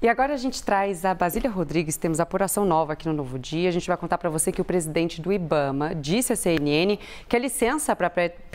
E agora a gente traz a Basília Rodrigues, temos apuração nova aqui no Novo Dia. A gente vai contar para você que o presidente do Ibama disse à CNN que a licença para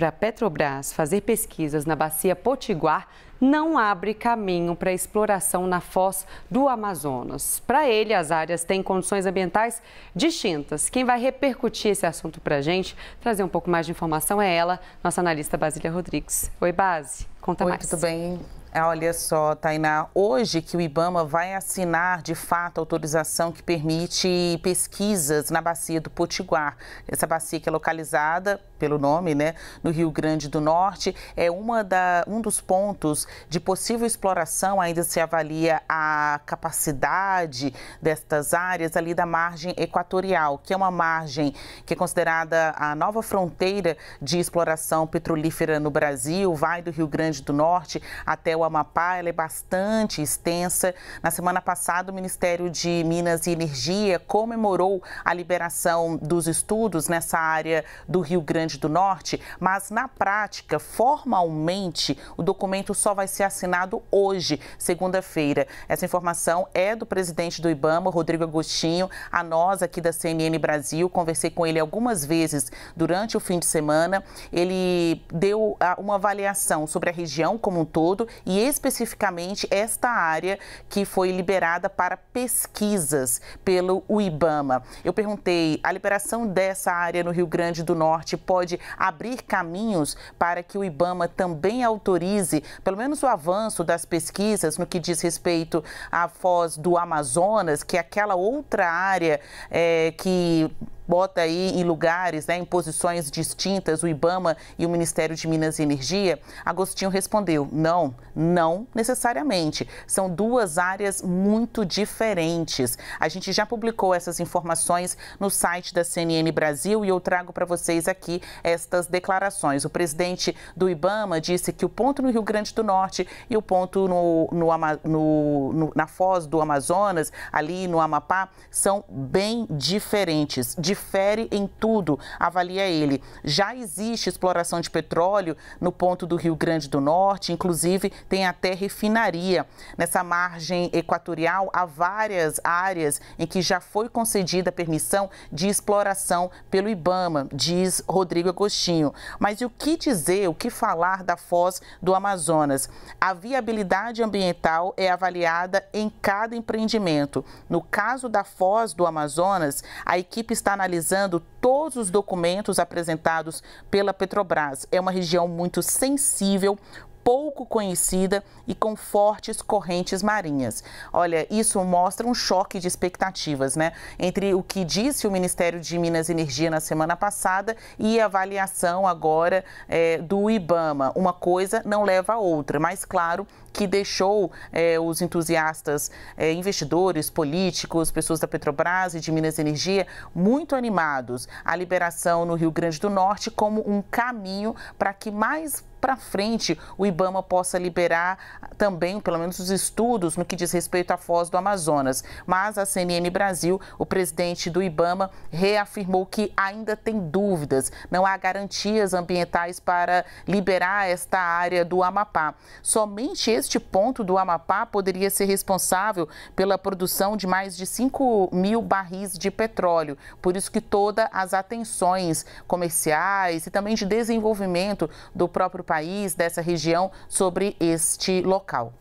a Petrobras fazer pesquisas na bacia Potiguar não abre caminho para exploração na foz do Amazonas. Para ele, as áreas têm condições ambientais distintas. Quem vai repercutir esse assunto para a gente, trazer um pouco mais de informação é ela, nossa analista Basília Rodrigues. Oi, Base, conta Oi, mais. Tudo bem? Ah, olha só, Tainá, hoje que o Ibama vai assinar de fato a autorização que permite pesquisas na bacia do Potiguar. Essa bacia que é localizada pelo nome, né, no Rio Grande do Norte, é uma da, um dos pontos de possível exploração, ainda se avalia a capacidade destas áreas ali da margem equatorial, que é uma margem que é considerada a nova fronteira de exploração petrolífera no Brasil, vai do Rio Grande do Norte até o Amapá, ela é bastante extensa. Na semana passada, o Ministério de Minas e Energia comemorou a liberação dos estudos nessa área do Rio Grande Grande do Norte, mas na prática, formalmente, o documento só vai ser assinado hoje, segunda-feira. Essa informação é do presidente do Ibama, Rodrigo Agostinho, a nós aqui da CNN Brasil. Conversei com ele algumas vezes durante o fim de semana. Ele deu ah, uma avaliação sobre a região como um todo e especificamente esta área que foi liberada para pesquisas pelo IBAMA. Eu perguntei, a liberação dessa área no Rio Grande do Norte pode pode abrir caminhos para que o IBAMA também autorize, pelo menos o avanço das pesquisas no que diz respeito à foz do Amazonas, que é aquela outra área é, que bota aí em lugares, né, em posições distintas, o IBAMA e o Ministério de Minas e Energia? Agostinho respondeu: não, não necessariamente. São duas áreas muito diferentes. A gente já publicou essas informações no site da CNN Brasil e eu trago para vocês aqui estas declarações. O presidente do IBAMA disse que o ponto no Rio Grande do Norte e o ponto no, no, no, no na foz do Amazonas, ali no Amapá, são bem diferentes. diferentes fere em tudo, avalia ele. Já existe exploração de petróleo no ponto do Rio Grande do Norte, inclusive tem até refinaria. Nessa margem equatorial há várias áreas em que já foi concedida permissão de exploração pelo Ibama, diz Rodrigo Agostinho. Mas o que dizer, o que falar da Foz do Amazonas? A viabilidade ambiental é avaliada em cada empreendimento. No caso da Foz do Amazonas, a equipe está analisando analisando todos os documentos apresentados pela Petrobras. É uma região muito sensível pouco conhecida e com fortes correntes marinhas. Olha, isso mostra um choque de expectativas, né? Entre o que disse o Ministério de Minas e Energia na semana passada e a avaliação agora é, do IBAMA. Uma coisa não leva a outra, mas claro que deixou é, os entusiastas, é, investidores, políticos, pessoas da Petrobras e de Minas Energia muito animados. A liberação no Rio Grande do Norte como um caminho para que mais para frente o IBAMA possa liberar também, pelo menos, os estudos no que diz respeito à Foz do Amazonas. Mas a CNN Brasil, o presidente do IBAMA, reafirmou que ainda tem dúvidas, não há garantias ambientais para liberar esta área do Amapá. Somente este ponto do Amapá poderia ser responsável pela produção de mais de 5 mil barris de petróleo. Por isso que todas as atenções comerciais e também de desenvolvimento do próprio país, dessa região, sobre este local.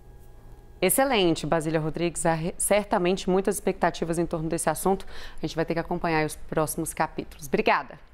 Excelente, Basília Rodrigues. Há certamente muitas expectativas em torno desse assunto. A gente vai ter que acompanhar os próximos capítulos. Obrigada.